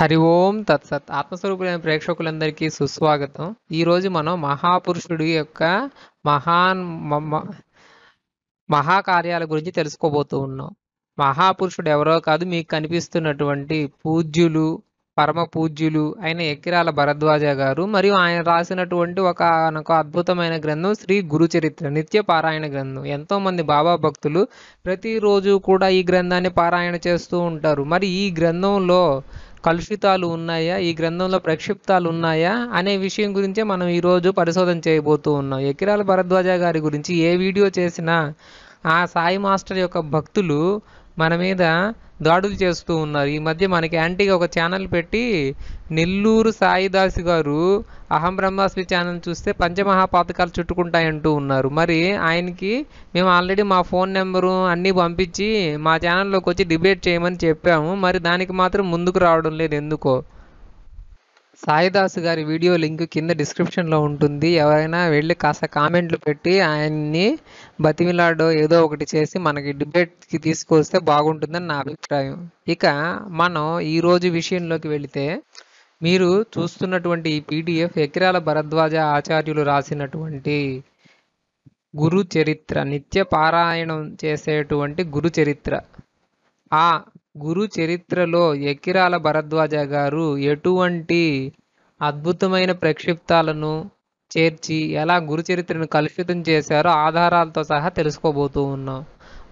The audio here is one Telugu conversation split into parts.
హరి ఓం తత్సత్ ఆత్మస్వరూపులైన ప్రేక్షకులందరికీ సుస్వాగతం ఈరోజు మనం మహాపురుషుడి యొక్క మహాన్ మహాకార్యాల గురించి తెలుసుకోబోతూ ఉన్నాం మహాపురుషుడు ఎవరో కాదు మీకు కనిపిస్తున్నటువంటి పూజ్యులు పరమ పూజ్యులు అయిన ఎక్కిరాల భరద్వాజ గారు మరియు ఆయన రాసినటువంటి ఒక అద్భుతమైన గ్రంథం శ్రీ గురు చరిత్ర నిత్య పారాయణ గ్రంథం ఎంతో మంది బాబా భక్తులు ప్రతిరోజు కూడా ఈ గ్రంథాన్ని పారాయణ చేస్తూ ఉంటారు మరి ఈ గ్రంథంలో కలుషితాలు ఉన్నాయా ఈ గ్రంథంలో ప్రక్షిప్తాలు ఉన్నాయా అనే విషయం గురించే మనం ఈరోజు పరిశోధన చేయబోతూ ఉన్నాం ఎకిరాల భరద్వాజ గారి గురించి ఏ వీడియో చేసినా ఆ సాయి మాస్టర్ యొక్క భక్తులు మన మీద దాడులు చేస్తూ ఉన్నారు ఈ మధ్య మనకి యాంటీగా ఒక ఛానల్ పెట్టి నెల్లూరు సాయిదాస్ గారు అహం బ్రహ్మాస్మి ఛానల్ చూస్తే పంచమహాపాతకాలు చుట్టుకుంటాయంటూ ఉన్నారు మరి ఆయనకి మేము ఆల్రెడీ మా ఫోన్ నెంబరు అన్నీ పంపించి మా ఛానల్లోకి వచ్చి డిబేట్ చేయమని చెప్పాము మరి దానికి మాత్రం ముందుకు రావడం లేదు ఎందుకో సాయిదాస్ గారి వీడియో లింక్ కింద డిస్క్రిప్షన్లో ఉంటుంది ఎవరైనా వెళ్ళి కాస్త కామెంట్లు పెట్టి ఆయన్ని బతిమిలాడో ఏదో ఒకటి చేసి మనకి డిబేట్కి తీసుకొస్తే బాగుంటుందని నా అభిప్రాయం ఇక మనం ఈరోజు విషయంలోకి వెళితే మీరు చూస్తున్నటువంటి ఈ పీడిఎఫ్ ఎకిరాల భరద్వాజ ఆచార్యులు రాసినటువంటి గురు చరిత్ర నిత్య పారాయణం చేసేటువంటి గురు చరిత్ర ఆ గురు చరిత్రలో ఎక్కిరాల భరద్వాజ గారు ఎటువంటి అద్భుతమైన ప్రక్షిప్తాలను చేర్చి ఎలా గురు చరిత్రను కలుషితం చేశారో ఆధారాలతో సహా తెలుసుకోబోతూ ఉన్నాం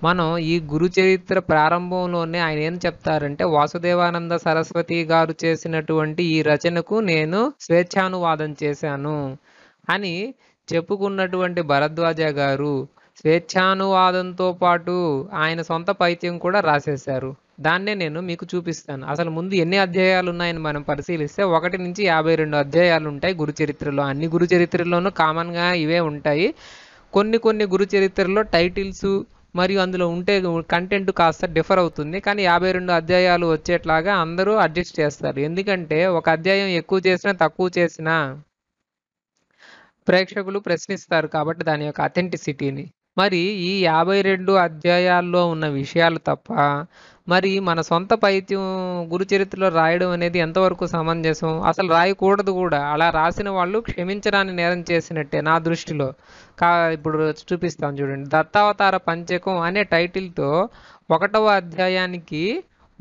మనం ఈ గురు చరిత్ర ప్రారంభంలోనే ఆయన ఏం చెప్తారంటే వాసుదేవానంద సరస్వతి గారు చేసినటువంటి ఈ రచనకు నేను స్వేచ్ఛానువాదం చేశాను అని చెప్పుకున్నటువంటి భరద్వాజ గారు స్వేచ్ఛానువాదంతో పాటు ఆయన సొంత పైత్యం కూడా రాసేశారు దాన్నే నేను మీకు చూపిస్తాను అసలు ముందు ఎన్ని అధ్యాయాలు ఉన్నాయని మనం పరిశీలిస్తే ఒకటి నుంచి యాభై రెండు అధ్యాయాలు ఉంటాయి గురుచరిత్రలో అన్ని గురుచరిత్రలోనూ కామన్గా ఇవే ఉంటాయి కొన్ని కొన్ని గురుచరిత్రలో టైటిల్స్ మరియు అందులో ఉంటే కంటెంట్ కాస్త డిఫర్ అవుతుంది కానీ యాభై రెండు అధ్యాయాలు వచ్చేట్లాగా అందరూ అడ్జస్ట్ చేస్తారు ఎందుకంటే ఒక అధ్యాయం ఎక్కువ చేసినా తక్కువ చేసినా ప్రేక్షకులు ప్రశ్నిస్తారు కాబట్టి దాని యొక్క అథెంటిసిటీని మరి ఈ యాభై రెండు అధ్యాయాల్లో ఉన్న విషయాలు తప్ప మరి మన సొంత పైత్యం గురుచరిత్రలో రాయడం అనేది ఎంతవరకు సమంజసం అసలు రాయకూడదు కూడా అలా రాసిన వాళ్ళు క్షమించడాన్ని నేరం చేసినట్టే నా దృష్టిలో కా ఇప్పుడు చూపిస్తాను చూడండి దత్తావతార పంచకం అనే టైటిల్తో ఒకటవ అధ్యాయానికి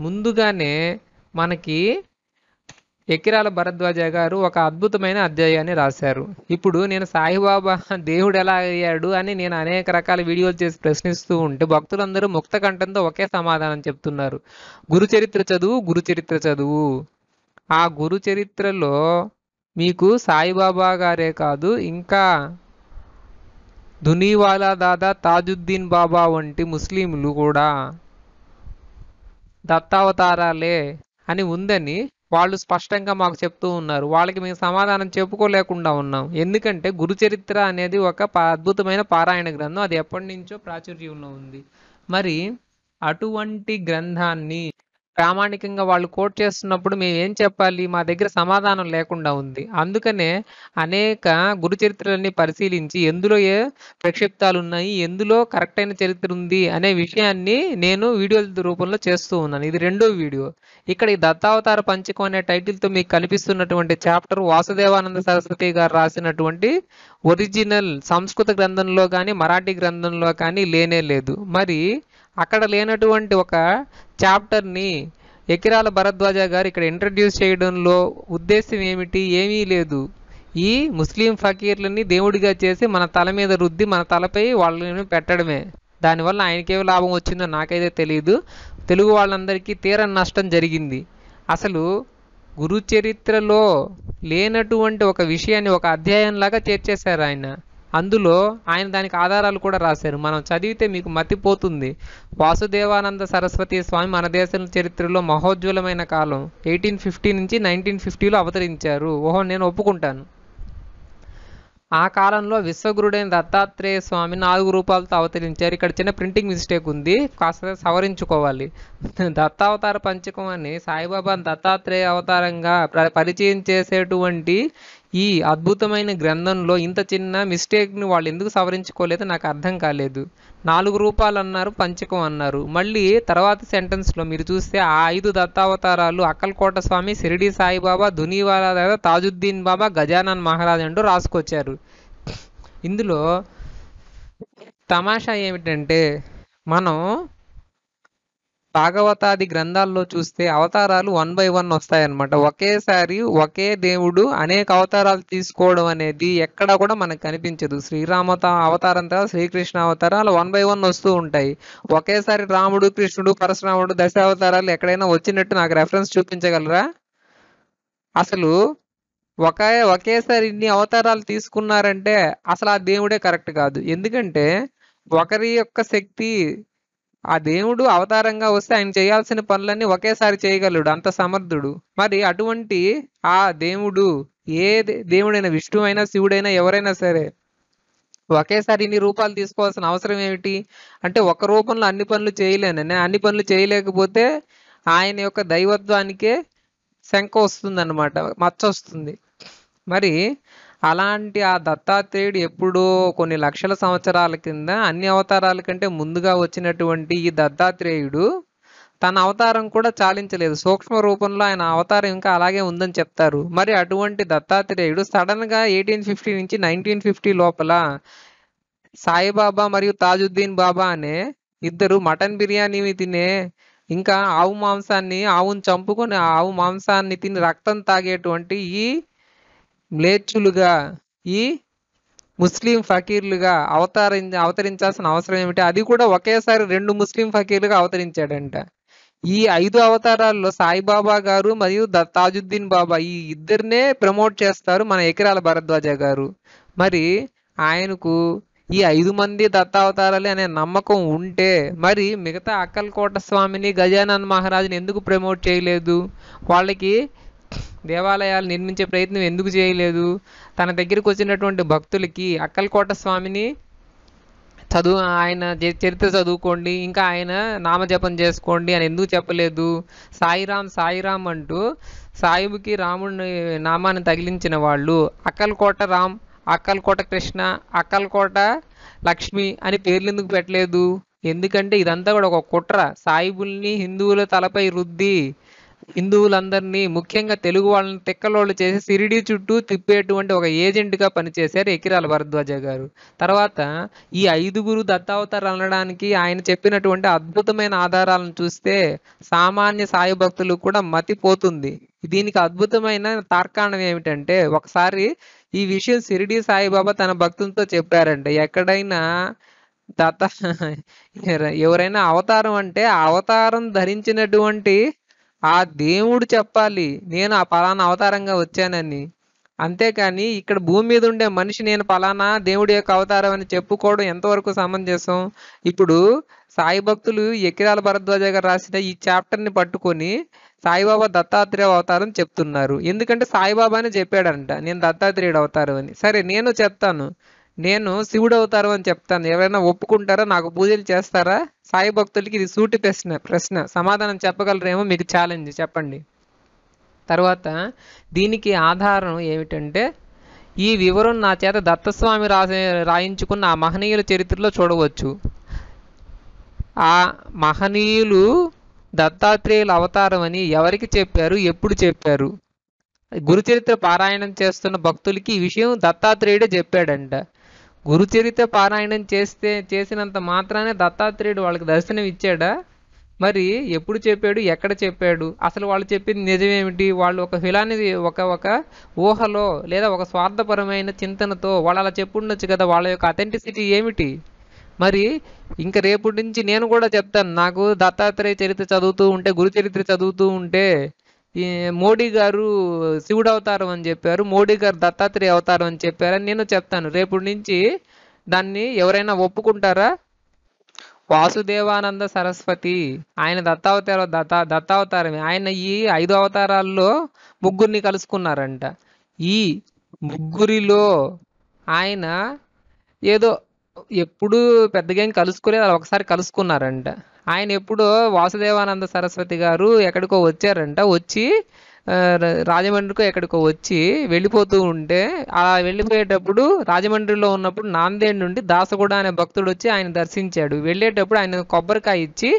ముందుగానే మనకి ఎకిరాల భరద్వాజ గారు ఒక అద్భుతమైన అధ్యాయాన్ని రాశారు ఇప్పుడు నేను సాయిబాబా దేవుడు ఎలా అయ్యాడు అని నేను అనేక రకాల వీడియోలు చేసి ప్రశ్నిస్తూ ఉంటే భక్తులందరూ ముక్త కంఠంతో ఒకే సమాధానం చెప్తున్నారు గురుచరిత్ర చదువు గురుచరిత్ర చదువు ఆ గురుచరిత్రలో మీకు సాయిబాబా గారే కాదు ఇంకా దునీవాలా దాదా తాజుద్దీన్ బాబా వంటి ముస్లింలు కూడా దత్తావతారాలే అని ఉందని వాళ్ళు స్పష్టంగా మాకు చెప్తూ ఉన్నారు వాళ్ళకి మేము సమాధానం చెప్పుకోలేకుండా ఉన్నాం ఎందుకంటే గురు చరిత్ర అనేది ఒక అద్భుతమైన పారాయణ గ్రంథం అది ఎప్పటి నుంచో ప్రాచుర్యంలో ఉంది మరి అటువంటి గ్రంథాన్ని ప్రామాణికంగా వాళ్ళు కోట్ చేస్తున్నప్పుడు మేము ఏం చెప్పాలి మా దగ్గర సమాధానం లేకుండా ఉంది అందుకనే అనేక గురు చరిత్రలన్నీ పరిశీలించి ఎందులో ఏ ప్రక్షిప్తాలు ఉన్నాయి ఎందులో కరెక్ట్ అయిన చరిత్ర ఉంది అనే విషయాన్ని నేను వీడియోల రూపంలో చేస్తూ ఉన్నాను ఇది రెండో వీడియో ఇక్కడ ఈ దత్తావతార పంచకం అనే టైటిల్తో మీకు కనిపిస్తున్నటువంటి చాప్టర్ వాసుదేవానంద సరస్వతి గారు రాసినటువంటి ఒరిజినల్ సంస్కృత గ్రంథంలో కానీ మరాఠీ గ్రంథంలో కానీ లేనే లేదు మరి అక్కడ లేనటువంటి ఒక చాప్టర్ని ఎకిరాల భరద్వాజ గారు ఇక్కడ ఇంట్రడ్యూస్ చేయడంలో ఉద్దేశం ఏమిటి ఏమీ లేదు ఈ ముస్లిం ఫకీర్లని దేవుడిగా చేసి మన తల మీద రుద్ది మన తలపై వాళ్ళని పెట్టడమే దానివల్ల ఆయనకేం లాభం వచ్చిందో నాకైతే తెలియదు తెలుగు వాళ్ళందరికీ తీర నష్టం జరిగింది అసలు గురుచరిత్రలో లేనటువంటి ఒక విషయాన్ని ఒక అధ్యాయంలాగా చేర్చేశారు ఆయన అందులో ఆయన దానికి ఆధారాలు కూడా రాశారు మనం చదివితే మీకు మతిపోతుంది వాసుదేవానంద సరస్వతి స్వామి మన దేశం చరిత్రలో మహోజ్వలమైన కాలం ఎయిటీన్ ఫిఫ్టీ నుంచి నైన్టీన్ ఫిఫ్టీలో అవతరించారు ఓహో నేను ఒప్పుకుంటాను ఆ కాలంలో విశ్వగురుడైన దత్తాత్రేయ స్వామి నాలుగు రూపాలతో అవతరించారు ఇక్కడ చిన్న ప్రింటింగ్ మిస్టేక్ ఉంది కాస్త సవరించుకోవాలి దత్తావతార పంచకం అని సాయిబాబాను దత్తాత్రేయ అవతారంగా పరిచయం చేసేటువంటి ఈ అద్భుతమైన గ్రంథంలో ఇంత చిన్న మిస్టేక్ని వాళ్ళు ఎందుకు సవరించుకోలేదు నాకు అర్థం కాలేదు నాలుగు రూపాలు అన్నారు పంచకం అన్నారు మళ్ళీ తర్వాత సెంటెన్స్లో మీరు చూస్తే ఆ ఐదు దత్తావతారాలు అక్కల్కోట స్వామి షిరిడి సాయిబాబా దునీవాలా తాజుద్దీన్ బాబా గజానన్ మహారాజ్ అంటూ రాసుకొచ్చారు ఇందులో తమాషా ఏమిటంటే మనం భాగవతాది గ్రంథాల్లో చూస్తే అవతారాలు వన్ బై వన్ వస్తాయన్నమాట ఒకేసారి ఒకే దేవుడు అనేక అవతారాలు తీసుకోవడం అనేది ఎక్కడ కూడా మనకు కనిపించదు శ్రీరామ అవతారం తర్వాత శ్రీకృష్ణ అవతారాలు వన్ బై వన్ వస్తూ ఉంటాయి ఒకేసారి రాముడు కృష్ణుడు పరశురాముడు దశ అవతారాలు ఎక్కడైనా వచ్చినట్టు నాకు రెఫరెన్స్ చూపించగలరా అసలు ఒక ఒకేసారి ఇన్ని అవతారాలు తీసుకున్నారంటే అసలు ఆ దేవుడే కరెక్ట్ కాదు ఎందుకంటే ఒకరి యొక్క శక్తి ఆ దేవుడు అవతారంగా వస్తే ఆయన చేయాల్సిన పనులన్నీ ఒకేసారి చేయగలడు అంత సమర్థుడు మరి అటువంటి ఆ దేవుడు ఏ దేవుడైనా విష్ణువైనా శివుడైనా ఎవరైనా సరే ఒకేసారి ఇన్ని రూపాలు తీసుకోవాల్సిన అవసరం ఏమిటి అంటే ఒక రూపంలో అన్ని పనులు చేయలేను అన్ని పనులు చేయలేకపోతే ఆయన యొక్క దైవత్వానికే శంక వస్తుంది అనమాట మచ్చ వస్తుంది మరి అలాంటి ఆ దత్తాత్రేయుడు ఎప్పుడో కొన్ని లక్షల సంవత్సరాల కింద అన్ని అవతారాల కంటే ముందుగా వచ్చినటువంటి ఈ దత్తాత్రేయుడు తన అవతారం కూడా చాలించలేదు సూక్ష్మ రూపంలో ఆయన అవతారం ఇంకా అలాగే ఉందని చెప్తారు మరి అటువంటి దత్తాత్రేయుడు సడన్గా ఎయిటీన్ ఫిఫ్టీ నుంచి నైన్టీన్ ఫిఫ్టీ లోపల సాయిబాబా మరియు తాజుద్దీన్ బాబా అనే ఇద్దరు మటన్ బిర్యానీ తినే ఇంకా ఆవు మాంసాన్ని ఆవును చంపుకొని ఆవు మాంసాన్ని తిని రక్తం తాగేటువంటి ఈ మ్లేచ్చులుగా ఈ ముస్లిం ఫకీర్లుగా అవతారి అవతరించాల్సిన అవసరం ఏమిటి అది కూడా ఒకేసారి రెండు ముస్లిం ఫకీర్లుగా అవతరించాడంట ఈ ఐదు అవతారాల్లో సాయిబాబా గారు మరియు తాజుద్దీన్ బాబా ఈ ఇద్దరినే ప్రమోట్ చేస్తారు మన ఎకిరాల భరద్వాజ గారు మరి ఆయనకు ఈ ఐదు మంది దత్తావతారాలే అనే నమ్మకం ఉంటే మరి మిగతా అక్కల్కోట స్వామిని గజానన్ మహారాజుని ఎందుకు ప్రమోట్ చేయలేదు వాళ్ళకి దేవాలయాలు నిర్మించే ప్రయత్నం ఎందుకు చేయలేదు తన దగ్గరికి వచ్చినటువంటి భక్తులకి అక్కలకోట స్వామిని చదువు ఆయన చరిత్ర చదువుకోండి ఇంకా ఆయన నామజపం చేసుకోండి అని ఎందుకు చెప్పలేదు సాయిరామ్ సాయిరామ్ అంటూ సాయిబుకి రాముడి నామాన్ని తగిలించిన వాళ్ళు అక్కలకోట రామ్ అక్కలకోట కృష్ణ అక్కలకోట లక్ష్మి అని పేర్లు ఎందుకు పెట్టలేదు ఎందుకంటే ఇదంతా కూడా ఒక కుట్ర సాయిబుల్ని హిందువుల తలపై రుద్ది హిందువులందరినీ ముఖ్యంగా తెలుగు వాళ్ళని తిక్కలోళ్ళు చేసి సిరిడి చుట్టూ తిప్పేటువంటి ఒక ఏజెంట్గా పనిచేశారు ఎకిరాల భరద్వాజ గారు తర్వాత ఈ ఐదుగురు దత్తావతారు అనడానికి ఆయన చెప్పినటువంటి అద్భుతమైన ఆధారాలను చూస్తే సామాన్య సాయి భక్తులు కూడా మతిపోతుంది దీనికి అద్భుతమైన తార్కాణం ఏమిటంటే ఒకసారి ఈ విషయం సిరిడి సాయిబాబా తన భక్తులతో చెప్పారంటే ఎక్కడైనా దత్త ఎవరైనా అవతారం అంటే అవతారం ధరించినటువంటి ఆ దేవుడు చెప్పాలి నేను ఆ పలానా అవతారంగా వచ్చానని అంతేకాని ఇక్కడ భూమి మీద ఉండే మనిషి నేను పలానా దేవుడి యొక్క అవతారం అని చెప్పుకోవడం ఎంతవరకు సమంజసం ఇప్పుడు సాయి భక్తులు ఎకిరాల భరద్వాజ గారు రాసిన ఈ చాప్టర్ని పట్టుకొని సాయిబాబా దత్తాత్రేయ అవతారం చెప్తున్నారు ఎందుకంటే సాయిబాబానే చెప్పాడంట నేను దత్తాత్రేయుడు అవతారం అని సరే నేను చెప్తాను నేను శివుడు అవుతారు అని చెప్తాను ఎవరైనా ఒప్పుకుంటారా నాకు పూజలు చేస్తారా సాయి భక్తులకి ఇది సూటి ప్రశ్న ప్రశ్న సమాధానం చెప్పగలరేమో మీకు ఛాలెంజ్ చెప్పండి తర్వాత దీనికి ఆధారం ఏమిటంటే ఈ వివరం నా చేత దత్తస్వామి రాసి రాయించుకున్న ఆ మహనీయుల చరిత్రలో చూడవచ్చు ఆ మహనీయులు దత్తాత్రేయుల అవతారం అని ఎవరికి చెప్పారు ఎప్పుడు చెప్పారు గురుచరిత్ర పారాయణం చేస్తున్న భక్తులకి ఈ విషయం దత్తాత్రేయుడే చెప్పాడంట గురుచరిత పారాయణం చేస్తే చేసినంత మాత్రానే దత్తాత్రేయుడు వాళ్ళకి దర్శనం ఇచ్చాడా మరి ఎప్పుడు చెప్పాడు ఎక్కడ చెప్పాడు అసలు వాళ్ళు చెప్పింది నిజమేమిటి వాళ్ళు ఒక ఫిలాన్ని ఒక ఒక ఊహలో లేదా ఒక స్వార్థపరమైన చింతనతో వాళ్ళు అలా చెప్పుండొచ్చు కదా వాళ్ళ యొక్క అథెంటిసిటీ ఏమిటి మరి ఇంకా రేపటి నుంచి నేను కూడా చెప్తాను నాకు దత్తాత్రేయ చరిత్ర చదువుతూ ఉంటే గురుచరిత్ర చదువుతూ ఉంటే ఈ మోడీ గారు శివుడు అవతారం అని చెప్పారు మోడీ గారు దత్తాత్రేయ అవతారం అని చెప్పారని నేను చెప్తాను రేపు నుంచి దాన్ని ఎవరైనా ఒప్పుకుంటారా వాసుదేవానంద సరస్వతి ఆయన దత్తావతార దత్త దత్తావతారమే ఆయన ఈ ఐదు అవతారాల్లో ముగ్గురిని కలుసుకున్నారంట ఈ ముగ్గురిలో ఆయన ఏదో ఎప్పుడు పెద్దగా ఏం కలుసుకోలేదు అలా ఒకసారి కలుసుకున్నారంట ఆయన ఎప్పుడో వాసుదేవానంద సరస్వతి గారు ఎక్కడికో వచ్చారంట వచ్చి రాజమండ్రికి ఎక్కడికో వచ్చి వెళ్ళిపోతూ ఉంటే అలా వెళ్ళిపోయేటప్పుడు రాజమండ్రిలో ఉన్నప్పుడు నాందేడ్ నుండి దాసగూడ అనే భక్తుడు వచ్చి ఆయన దర్శించాడు వెళ్ళేటప్పుడు ఆయన కొబ్బరికాయ ఇచ్చి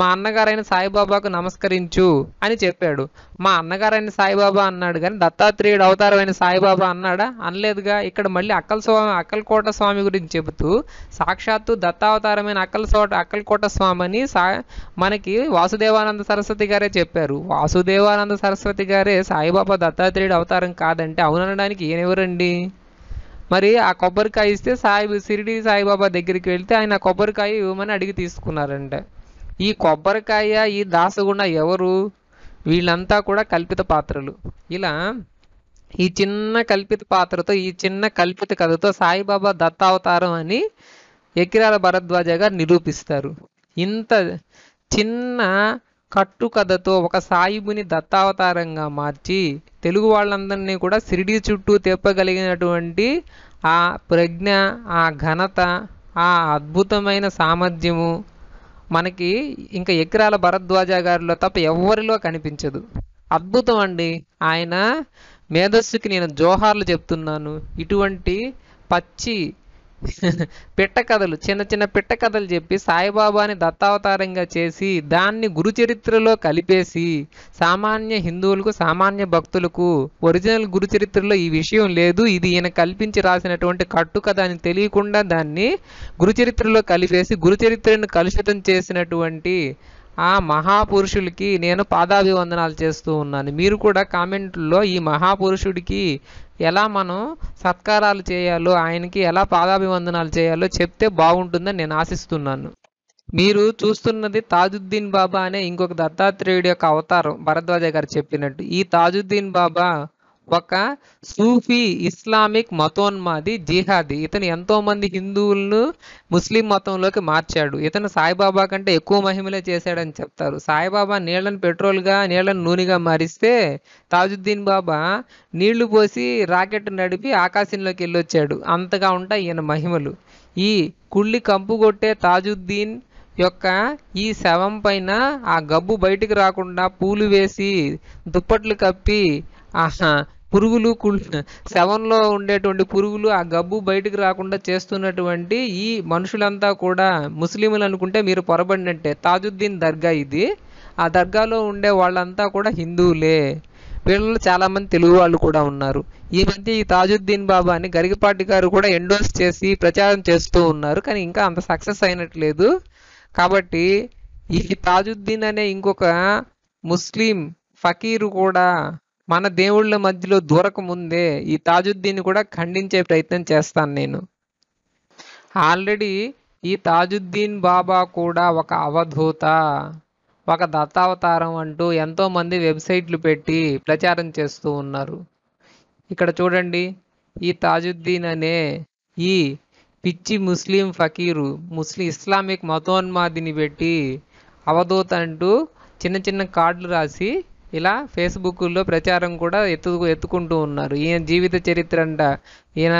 మా అన్నగారైన సాయిబాబాకు నమస్కరించు అని చెప్పాడు మా అన్నగారైన సాయిబాబా అన్నాడు కానీ దత్తాత్రేయుడు అవతారమైన సాయిబాబా అన్నాడా అనలేదుగా ఇక్కడ మళ్ళీ అక్కల స్వామి అక్కలకోట స్వామి గురించి చెబుతూ సాక్షాత్తు దత్తావతారమైన అక్కల చోట అక్కలకోట స్వామి అని మనకి వాసుదేవానంద సరస్వతి గారే చెప్పారు వాసుదేవానంద సరస్వతి గారే సాయిబాబా దత్తాత్రేయుడు అవతారం కాదంటే అవునడానికి ఈయనెవరండి మరి ఆ కొబ్బరికాయ ఇస్తే సాయి షిరిడి సాయిబాబా దగ్గరికి వెళ్తే ఆయన కొబ్బరికాయ ఇవ్వమని అడిగి తీసుకున్నారంట ఈ కొబ్బరికాయ ఈ దాసగుండ ఎవరు వీళ్ళంతా కూడా కల్పిత పాత్రలు ఇలా ఈ చిన్న కల్పిత పాత్రతో ఈ చిన్న కల్పిత కథతో సాయిబాబా దత్తావతారం అని ఎకిరాల భరద్వాజ గారు నిరూపిస్తారు ఇంత చిన్న కట్టుకథతో ఒక సాయిబుని దత్తావతారంగా మార్చి తెలుగు వాళ్ళందరినీ కూడా సిరిడి చుట్టూ తిప్పగలిగినటువంటి ఆ ప్రజ్ఞ ఆ ఘనత ఆ అద్భుతమైన సామర్థ్యము మనకి ఇంకా ఎకరాల భరద్వాజ గారిలో తప్ప ఎవరిలో కనిపించదు అద్భుతం అండి ఆయన మేధస్సుకి నేను జోహార్లు చెప్తున్నాను ఇటువంటి పచ్చి పిట్ట కథలు చిన్న చిన్న పిట్ట కథలు చెప్పి సాయిబాబాని దత్తావతారంగా చేసి దాన్ని గురుచరిత్రలో కలిపేసి సామాన్య హిందువులకు సామాన్య భక్తులకు ఒరిజినల్ గురుచరిత్రలో ఈ విషయం లేదు ఇది ఈయన కల్పించి రాసినటువంటి కట్టు కథ అని తెలియకుండా దాన్ని గురుచరిత్రలో కలిపేసి గురుచరిత్రను కలుషితం చేసినటువంటి ఆ మహాపురుషుడికి నేను పాదాభివందనాలు చేస్తూ ఉన్నాను మీరు కూడా కామెంట్లో ఈ మహాపురుషుడికి ఎలా మనం సత్కారాలు చేయాలో ఆయనకి ఎలా పాదాభివందనాలు చేయాలో చెప్తే బాగుంటుందని నేను ఆశిస్తున్నాను మీరు చూస్తున్నది తాజుద్దీన్ బాబా అనే ఇంకొక దత్తాత్రేయుడి యొక్క అవతారం భరద్వాజ గారు చెప్పినట్టు ఈ తాజుద్దీన్ బాబా ఒక సూఫీ ఇస్లామిక్ మతోన్మాది జిహాది ఇతను ఎంతోమంది హిందువులను ముస్లిం మతంలోకి మార్చాడు ఇతను సాయిబాబా కంటే ఎక్కువ మహిమలే చేశాడని చెప్తారు సాయిబాబా నీళ్లను పెట్రోల్గా నీళ్లను నూనెగా మారిస్తే తాజుద్దీన్ బాబా నీళ్లు పోసి రాకెట్ నడిపి ఆకాశంలోకి వెళ్ళొచ్చాడు అంతగా ఉంటాయి ఈయన మహిమలు ఈ కుళ్ళి కంపు కొట్టే తాజుద్దీన్ యొక్క ఈ శవం పైన ఆ గబ్బు బయటికి రాకుండా పూలు వేసి దుప్పట్లు కప్పి ఆహా పురుగులు శవంలో ఉండేటువంటి పురుగులు ఆ గబ్బు బయటకు రాకుండా చేస్తున్నటువంటి ఈ మనుషులంతా కూడా ముస్లింలు అనుకుంటే మీరు పొరబడినట్టే తాజుద్దీన్ దర్గా ఇది ఆ దర్గాలో ఉండే వాళ్ళంతా కూడా హిందువులే వీళ్ళలో చాలామంది తెలుగు వాళ్ళు కూడా ఉన్నారు ఈ మధ్య ఈ తాజుద్దీన్ బాబాని గరిగపాటి గారు కూడా ఎండోర్స్ చేసి ప్రచారం చేస్తూ ఉన్నారు కానీ ఇంకా అంత సక్సెస్ అయినట్లేదు కాబట్టి ఈ తాజుద్దీన్ అనే ఇంకొక ముస్లిం ఫకీరు కూడా మన దేవుళ్ళ మధ్యలో దూరక ముందే ఈ తాజుద్దీన్ కూడా ఖండించే ప్రయత్నం చేస్తాను నేను ఆల్రెడీ ఈ తాజుద్దీన్ బాబా కూడా ఒక అవధూత ఒక దత్తావతారం అంటూ ఎంతోమంది వెబ్సైట్లు పెట్టి ప్రచారం చేస్తూ ఉన్నారు ఇక్కడ చూడండి ఈ తాజుద్దీన్ అనే ఈ పిచ్చి ముస్లిం ఫకీరు ముస్లిం ఇస్లామిక్ మతోన్మాదిని పెట్టి అవధూత అంటూ చిన్న చిన్న కార్డులు రాసి ఇలా ఫేస్బుక్లో ప్రచారం కూడా ఎత్తు ఎత్తుకుంటూ ఉన్నారు ఈయన జీవిత చరిత్ర అంట ఈయన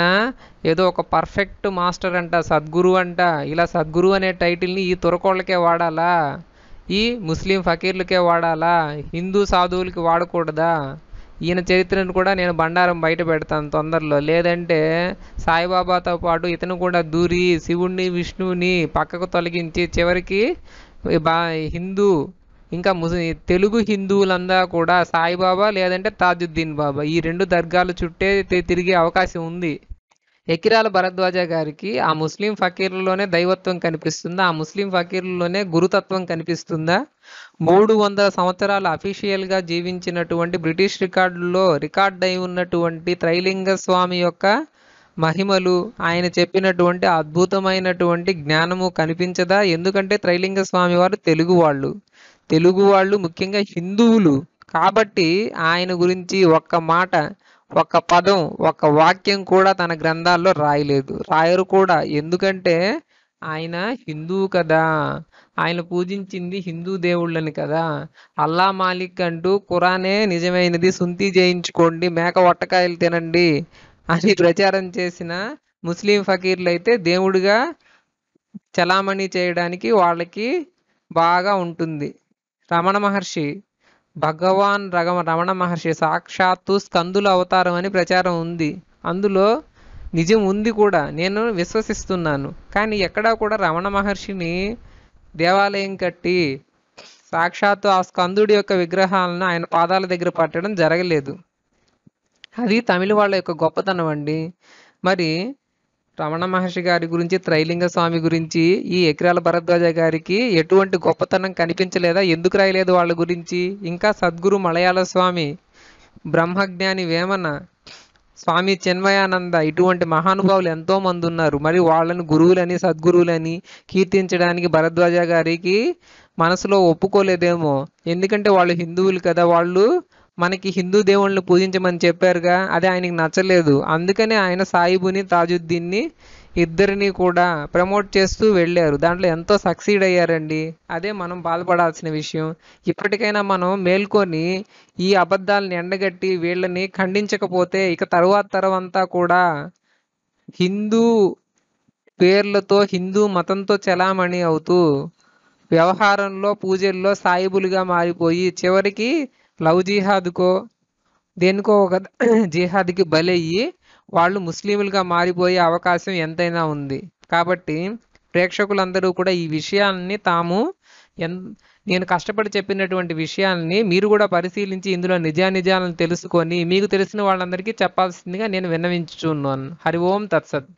ఏదో ఒక పర్ఫెక్ట్ మాస్టర్ అంట సద్గురు అంట ఇలా సద్గురు అనే టైటిల్ని ఈ తురకోళ్ళకే వాడాలా ఈ ముస్లిం ఫకీర్లకే వాడాలా హిందూ సాధువులకి వాడకూడదా ఈయన చరిత్రను కూడా నేను బండారం బయట పెడతాను తొందరలో లేదంటే సాయిబాబాతో పాటు ఇతను కూడా దూరి శివుణ్ణి విష్ణువుని పక్కకు తొలగించి చివరికి బా హిందూ ఇంకా ముస్లి తెలుగు హిందువులందా కూడా సాయిబాబా లేదంటే తాజుద్దీన్ బాబా ఈ రెండు దర్గాలు చుట్టే తిరిగే అవకాశం ఉంది ఎకిరాల భరద్వాజ గారికి ఆ ముస్లిం ఫకీర్లలోనే దైవత్వం కనిపిస్తుందా ఆ ముస్లిం ఫకీర్లలోనే గురుతత్వం కనిపిస్తుందా మూడు వందల సంవత్సరాలు అఫీషియల్గా జీవించినటువంటి బ్రిటిష్ రికార్డుల్లో రికార్డ్ అయి ఉన్నటువంటి త్రైలింగ స్వామి యొక్క మహిమలు ఆయన చెప్పినటువంటి అద్భుతమైనటువంటి జ్ఞానము కనిపించదా ఎందుకంటే త్రైలింగ స్వామి వారు తెలుగు వాళ్ళు తెలుగు వాళ్ళు ముఖ్యంగా హిందువులు కాబట్టి ఆయన గురించి ఒక్క మాట ఒక పదం ఒక వాక్యం కూడా తన గ్రంథాల్లో రాయలేదు రాయరు కూడా ఎందుకంటే ఆయన హిందువు కదా ఆయన పూజించింది హిందూ దేవుళ్ళని కదా అల్లా మాలిక్ అంటూ కురానే నిజమైనది సుంతి చేయించుకోండి మేక వట్టకాయలు తినండి అని ప్రచారం చేసిన ముస్లిం ఫకీర్లు అయితే దేవుడిగా చలామణి చేయడానికి వాళ్ళకి బాగా ఉంటుంది రమణ మహర్షి భగవాన్ రగమ రమణ మహర్షి సాక్షాత్తు స్కందుల అవతారం అని ప్రచారం ఉంది అందులో నిజం ఉంది కూడా నేను విశ్వసిస్తున్నాను కానీ ఎక్కడా కూడా రమణ మహర్షిని దేవాలయం కట్టి సాక్షాత్తు ఆ స్కందుడి యొక్క విగ్రహాలను ఆయన పాదాల దగ్గర పట్టడం జరగలేదు అది తమిళ వాళ్ళ యొక్క గొప్పతనం అండి మరి రమణ మహర్షి గారి గురించి త్రైలింగ స్వామి గురించి ఈ ఎకరాల భరద్వాజ గారికి ఎటువంటి గొప్పతనం కనిపించలేదా ఎందుకు రాయలేదు వాళ్ళ గురించి ఇంకా సద్గురు మలయాళ స్వామి బ్రహ్మజ్ఞాని వేమన స్వామి చిన్మయానంద ఇటువంటి మహానుభావులు ఎంతో మంది ఉన్నారు మరి వాళ్ళని గురువులని సద్గురువులని కీర్తించడానికి భరద్వాజ గారికి మనసులో ఒప్పుకోలేదేమో ఎందుకంటే వాళ్ళు హిందువులు కదా వాళ్ళు మనకి హిందూ దేవుళ్ళని పూజించమని చెప్పారుగా అది ఆయనకి నచ్చలేదు అందుకనే ఆయన సాయిబుని తాజుద్దీన్ని ఇద్దరిని కూడా ప్రమోట్ చేస్తూ వెళ్ళారు దాంట్లో ఎంతో సక్సీడ్ అయ్యారండి అదే మనం బాధపడాల్సిన విషయం ఇప్పటికైనా మనం మేల్కొని ఈ అబద్ధాలను ఎండగట్టి వీళ్ళని ఖండించకపోతే ఇక తరువాత తరవంతా కూడా హిందూ పేర్లతో హిందూ మతంతో చలామణి అవుతూ వ్యవహారంలో పూజల్లో సాయిబులుగా మారిపోయి చివరికి లవ్ జిహాద్కో దేనికో ఒక జిహాద్కి బలయ్యి వాళ్ళు ముస్లింలుగా మారిపోయే అవకాశం ఎంతైనా ఉంది కాబట్టి ప్రేక్షకులందరూ కూడా ఈ విషయాన్ని తాము ఎన్ నేను కష్టపడి చెప్పినటువంటి విషయాల్ని మీరు కూడా పరిశీలించి ఇందులో నిజానిజాలను తెలుసుకొని మీకు తెలిసిన వాళ్ళందరికీ చెప్పాల్సిందిగా నేను విన్నవించుచున్నాను హరి ఓం తత్సత్